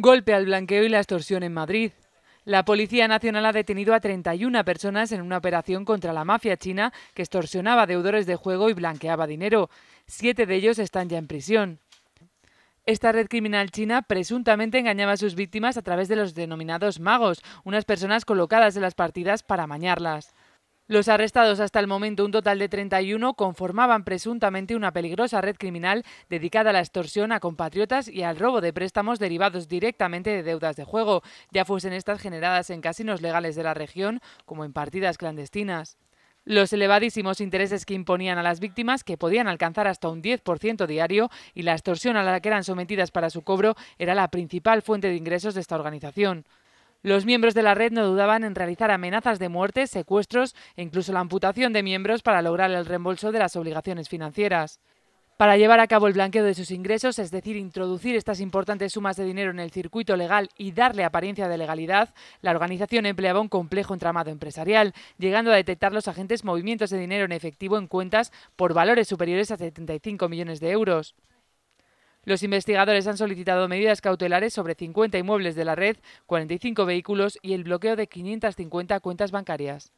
Golpe al blanqueo y la extorsión en Madrid. La Policía Nacional ha detenido a 31 personas en una operación contra la mafia china que extorsionaba deudores de juego y blanqueaba dinero. Siete de ellos están ya en prisión. Esta red criminal china presuntamente engañaba a sus víctimas a través de los denominados magos, unas personas colocadas en las partidas para mañarlas. Los arrestados hasta el momento, un total de 31, conformaban presuntamente una peligrosa red criminal dedicada a la extorsión a compatriotas y al robo de préstamos derivados directamente de deudas de juego, ya fuesen estas generadas en casinos legales de la región como en partidas clandestinas. Los elevadísimos intereses que imponían a las víctimas, que podían alcanzar hasta un 10% diario, y la extorsión a la que eran sometidas para su cobro era la principal fuente de ingresos de esta organización. Los miembros de la red no dudaban en realizar amenazas de muerte, secuestros e incluso la amputación de miembros para lograr el reembolso de las obligaciones financieras. Para llevar a cabo el blanqueo de sus ingresos, es decir, introducir estas importantes sumas de dinero en el circuito legal y darle apariencia de legalidad, la organización empleaba un complejo entramado empresarial, llegando a detectar los agentes movimientos de dinero en efectivo en cuentas por valores superiores a 75 millones de euros. Los investigadores han solicitado medidas cautelares sobre 50 inmuebles de la red, 45 vehículos y el bloqueo de 550 cuentas bancarias.